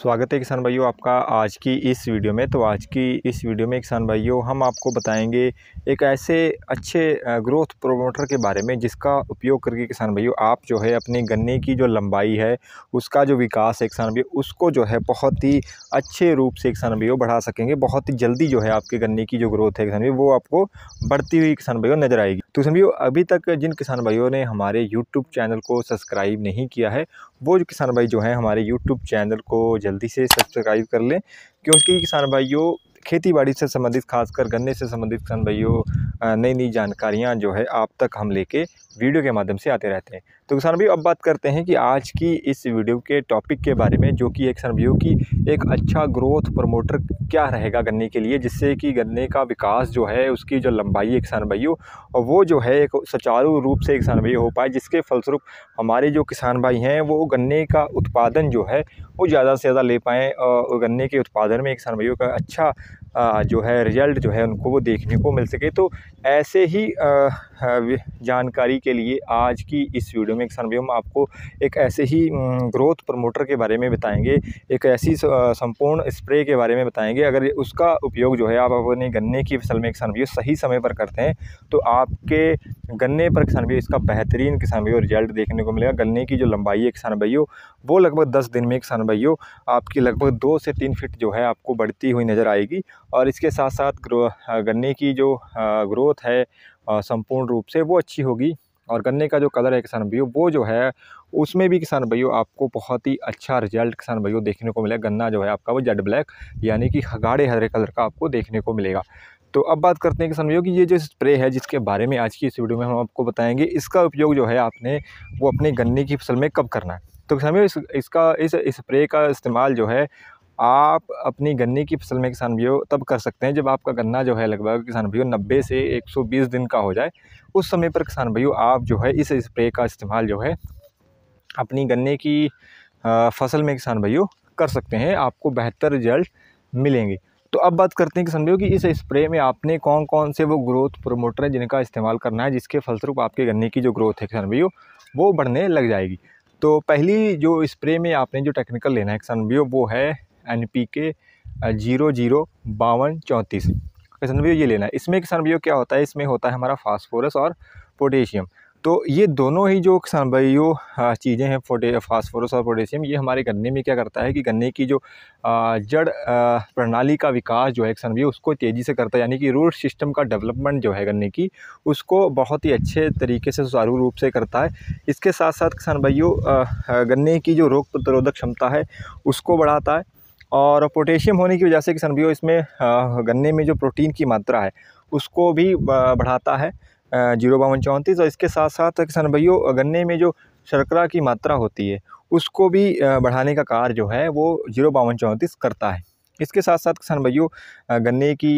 स्वागत है किसान भाइयों आपका आज की इस वीडियो में तो आज की इस वीडियो में किसान भाइयों हम आपको बताएंगे एक ऐसे अच्छे ग्रोथ प्रोमोटर के बारे में जिसका उपयोग करके किसान भाइयों आप जो है अपने गन्ने की जो लंबाई है उसका जो विकास है किसान भाइयों उसको जो है बहुत ही अच्छे रूप से किसान भाइयों बढ़ा सकेंगे बहुत ही जल्दी जो है आपके गन्ने की जो ग्रोथ है किसान भाई वो आपको बढ़ती हुई किसान भाइयों नज़र आएगी तो किसान भाइयों अभी तक जिन किसान भाइयों ने हमारे यूट्यूब चैनल को सब्सक्राइब नहीं किया है वो किसान भाई जो है हमारे यूट्यूब चैनल को जल्दी से सब्सक्राइब कर लें क्योंकि किसान भाइयों खेती बाड़ी से संबंधित खासकर गन्ने से संबंधित किसान भाइयों नई नई जानकारियाँ जो है आप तक हम लेके वीडियो के माध्यम से आते रहते हैं तो किसान भाई अब बात करते हैं कि आज की इस वीडियो के टॉपिक के बारे में जो कि एक किसान भाइयों की एक अच्छा ग्रोथ प्रमोटर क्या रहेगा गन्ने के लिए जिससे कि गन्ने का विकास जो है उसकी जो लंबाई है किसान भाइयों और वो जो है एक सुचारू रूप से किसान भाई हो पाए जिसके फलस्वरूप हमारे जो किसान भाई हैं वो गन्ने का उत्पादन जो है वो ज़्यादा से ज़्यादा ले पाएँ और गन्ने के उत्पादन में किसान भाइयों का अच्छा जो है रिज़ल्ट जो है उनको वो देखने को मिल सके तो ऐसे ही जानकारी के लिए आज की इस वीडियो में किसान भाई हम आपको एक ऐसे ही ग्रोथ प्रमोटर के बारे में बताएंगे एक ऐसी संपूर्ण स्प्रे के बारे में बताएंगे अगर उसका उपयोग जो है आप अपने गन्ने की फसल में किसान भाई सही समय पर करते हैं तो आपके गन्ने पर किसान भाई इसका बेहतरीन किसान भाई रिज़ल्ट देखने को मिलेगा गन्ने की जो लंबाई है किसान भाइयों वो लगभग दस दिन में किसान भाइयों आपकी लगभग दो से तीन फीट जो है आपको बढ़ती हुई नज़र आएगी और इसके साथ साथ ग्रो गन्ने की जो ग्रोथ है संपूर्ण रूप से वो अच्छी होगी और गन्ने का जो कलर है किसान भाइयों वो जो है उसमें भी किसान भाइयों आपको बहुत ही अच्छा रिजल्ट किसान भाइयों देखने को मिलेगा गन्ना जो है आपका वो जेड ब्लैक यानी कि गाढ़े हरे कलर का आपको देखने को मिलेगा तो अब बात करते हैं किसान भाइयों कि ये जो स्प्रे है जिसके बारे में आज की इस वीडियो में हम आपको बताएंगे इसका उपयोग जो है आपने वो अपने गन्ने की फसल में कब करना है तो किसान इस इसका इस स्प्रे का इस्तेमाल जो है आप अपनी गन्ने की फसल में किसान भैया तब कर सकते हैं जब आपका गन्ना जो है लगभग किसान भैया नब्बे से 120 दिन का हो जाए उस समय पर किसान भैया आप जो है इस स्प्रे का इस्तेमाल जो है अपनी गन्ने की फसल में किसान भैया कर सकते हैं आपको बेहतर रिजल्ट मिलेंगे तो अब बात करते हैं किसान भाइयों कि इस स्प्रे में आपने कौन कौन से वो ग्रोथ प्रोमोटर हैं जिनका इस्तेमाल करना है जिसके फलस्वरूप आपके गन्ने की जो ग्रोथ है किसान भाइयों वो बढ़ने लग जाएगी तो पहली जो स्प्रे में आपने जो टेक्निकल लेना है किसानवियो वो है N P K zero zero बावन चौंतीस किसानवियो ये लेना है इसमें किसानवियो क्या होता है इसमें होता है हमारा फास्फोरस और पोटेशियम तो ये दोनों ही जो किसान भाइयों चीज़ें हैं फोटे फॉस्फोरस और पोटेशियम ये हमारे गन्ने में क्या करता है कि गन्ने की जो जड़ प्रणाली का विकास जो है किसान भाई उसको तेज़ी से करता है यानी कि रूट सिस्टम का डेवलपमेंट जो है गन्ने की उसको बहुत ही अच्छे तरीके से सुचारू रूप से करता है इसके साथ साथ किसान भाइयों गन्ने की जो रोग प्रतिरोधक क्षमता है उसको बढ़ाता है और पोटेशियम होने की वजह से किसान भाइयों इसमें गन्ने में जो प्रोटीन की मात्रा है उसको भी बढ़ाता है जीरो बावन चौंतीस और इसके साथ साथ किसान भाइयों गन्ने में जो शर्करा की मात्रा होती है उसको भी बढ़ाने का कार्य जो है वो जीरो बावन चौंतीस करता है इसके साथ साथ किसान भाइयों गन्ने की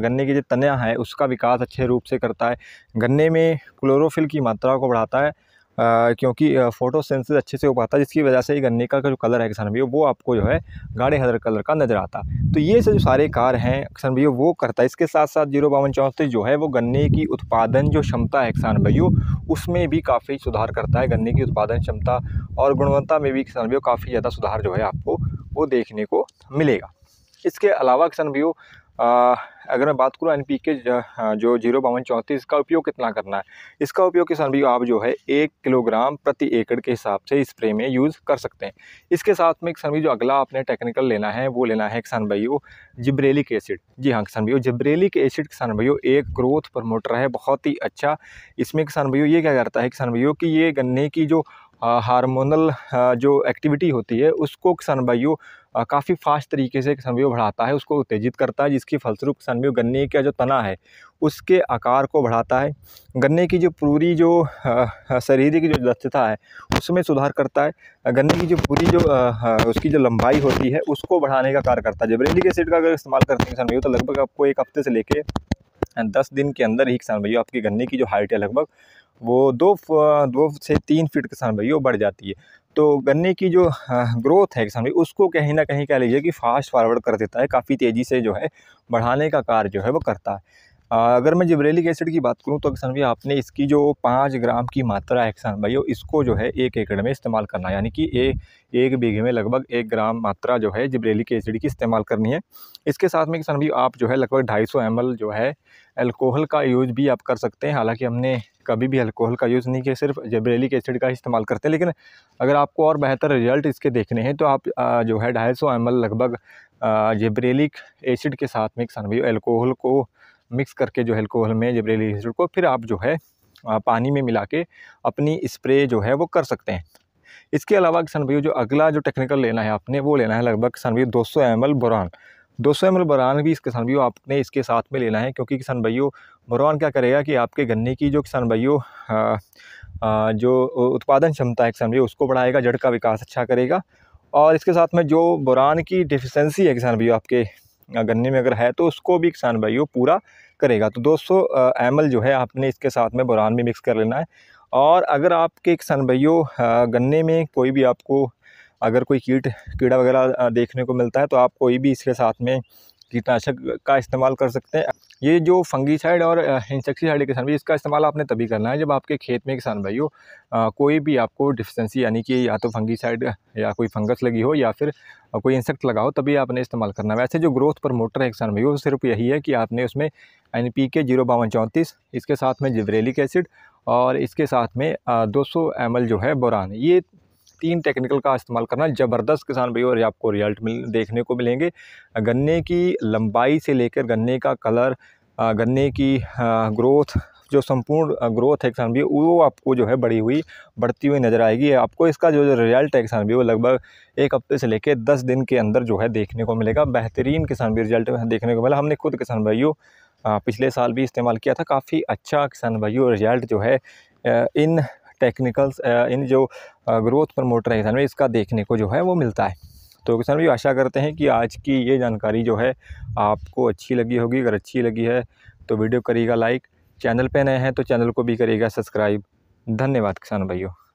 गन्ने की जो तनिया है उसका विकास अच्छे रूप से करता है गन्ने में क्लोरोफिल की मात्रा को बढ़ाता है क्योंकि फ़ोटो सेंसर अच्छे से हो पाता है जिसकी वजह से गन्ने का जो कलर है किसान भैया वो आपको जो है गाढ़े हदर कलर का नज़र आता तो ये से जो सारे कार हैं किसान भैया वो करता है इसके साथ साथ जीरो बावन चौंतीस जो है वो गन्ने की उत्पादन जो क्षमता है किसान भैयो उसमें भी काफ़ी सुधार करता है गन्ने की उत्पादन क्षमता और गुणवत्ता में भी किसान भैया काफ़ी ज़्यादा सुधार जो है आपको वो देखने को मिलेगा इसके अलावा किसान भैया अगर मैं बात करूँ एन पी के जो जीरो बावन चौंतीस का उपयोग कितना करना है इसका उपयोग किसान भी आप जो है एक किलोग्राम प्रति एकड़ के हिसाब से स्प्रे में यूज़ कर सकते हैं इसके साथ में किसान भी जो अगला आपने टेक्निकल लेना है वो लेना है किसान भाइयों जिब्रेलिक एसिड जी हाँ किसान भाइयों जिब्रेलिक एसिड किसान भैया एक ग्रोथ प्रमोटर है बहुत ही अच्छा इसमें किसान भैया ये क्या करता है किसान भाइयों कि ये गन्ने की जो हार्मोनल जो एक्टिविटी होती है उसको किसान भाइयों काफ़ी फास्ट तरीके से किसान भाइयों बढ़ाता है उसको उत्तेजित करता है जिसकी फलस्वरूप किसान भाइयों गन्ने का जो तना है उसके आकार को बढ़ाता है गन्ने की जो पूरी जो शरीर की जो दक्षता है उसमें सुधार करता है गन्ने की जो पूरी जो उसकी जो लंबाई होती है उसको बढ़ाने का कार्य करता है जबरेलिक एसिड का अगर इस्तेमाल करते हैं किसान भाई तो लगभग आपको एक हफ्ते से लेके एंड दस दिन के अंदर ही किसान भाइयों आपके गन्ने की जो हाइट है लगभग वो दो दो से तीन फीट किसान भाइयों बढ़ जाती है तो गन्ने की जो ग्रोथ हाँ, है किसान भाई उसको कहीं ना कहीं कह लीजिए कि फास्ट फॉरवर्ड कर देता है काफ़ी तेज़ी से जो है बढ़ाने का कार्य जो है वो करता है अगर मैं जिब्रेलिक एसिड की बात करूं तो किसान भाई आपने इसकी जो पाँच ग्राम की मात्रा है किसान भाइयों इसको जो है एक एकड़ में इस्तेमाल करना है यानी कि ए, एक बीघे में लगभग एक ग्राम मात्रा जो है जिब्रेलिक एसिड की इस्तेमाल करनी है इसके साथ में किसान भाई आप जो है लगभग ढाई सौ जो है अल्कोहल का यूज़ भी आप कर सकते हैं हालांकि हमने कभी भी अल्कोहल का यूज़ नहीं किया सिर्फ जबरेलिक एसिड का इस्तेमाल करते हैं लेकिन अगर आपको और बेहतर रिजल्ट इसके देखने हैं तो आप जो है ढाई सौ एम लगभग जेब्रेलिक एसिड के साथ मिक्स अनवी एल्कोहल को मिक्स करके जो एल्कोहल में जेब्रेलिक एसिड को फिर आप जो है पानी में मिला के अपनी स्प्रे जो है वो कर सकते हैं इसके अलावा किसान भैया जो अगला जो टेक्निकल लेना है आपने वो लेना है लगभग किसान भैया दो सौ एम बोरान दो सौ एम बरान भी इस किसान भाइयों आपने इसके साथ में लेना है क्योंकि किसान भाइयों बरान क्या करेगा कि आपके गन्ने की जो किसान भाइयों जो उत्पादन क्षमता है किसान भाइयों उसको बढ़ाएगा जड़ का विकास अच्छा करेगा और इसके साथ में जो बुरान की डिफिशेंसी है किसान भाइयों आपके गन्ने में अगर है तो उसको भी किसान भाइयों पूरा करेगा तो 200 एमल जो है आपने इसके साथ में बुरान भी मिक्स कर लेना है और अगर आपके किसान भाइयों गन्ने में कोई भी आपको अगर कोई कीट कीड़ा वगैरह देखने को मिलता है तो आप कोई भी इसके साथ में कीटनाशक का इस्तेमाल कर सकते हैं ये जो फंगीसाइड और के किसान भाई इसका इस्तेमाल आपने तभी करना है जब आपके खेत में किसान भाई हो कोई भी आपको डिफिशेंसी यानी कि या तो फंगीसाइड या कोई फंगस लगी हो या फिर कोई इंसेक्ट लगा हो तभी आपने इस्तेमाल करना है वैसे जो ग्रोथ प्रमोटर है किसान भाई वो सिर्फ यही है कि आपने उसमें एन पी के जीरो बावन चौंतीस इसके साथ में जिवरेलिक एसिड और इसके साथ में दो सौ जो है बुरान ये तीन टेक्निकल का इस्तेमाल करना ज़बरदस्त किसान भाई और आपको रिजल्ट मिल देखने को मिलेंगे गन्ने की लंबाई से लेकर गन्ने का कलर गन्ने की ग्रोथ जो संपूर्ण ग्रोथ है किसान भाई वो आपको जो है बढ़ी हुई बढ़ती हुई नज़र आएगी आपको इसका जो रिजल्ट है किसान भी वो लगभग एक हफ्ते से लेकर दस दिन के अंदर जो है देखने को मिलेगा बेहतरीन किसान भी रिजल्ट देखने को मिला हमने खुद किसान भाइयों पिछले साल भी इस्तेमाल किया था काफ़ी अच्छा किसान भाइयों रिजल्ट जो है इन टेक्निकल्स इन जो ग्रोथ प्रमोटर है किसान इसका देखने को जो है वो मिलता है तो किसान भी आशा करते हैं कि आज की ये जानकारी जो है आपको अच्छी लगी होगी अगर अच्छी लगी है तो वीडियो करिएगा लाइक चैनल पर नए हैं तो चैनल को भी करिएगा सब्सक्राइब धन्यवाद किसान भाइयों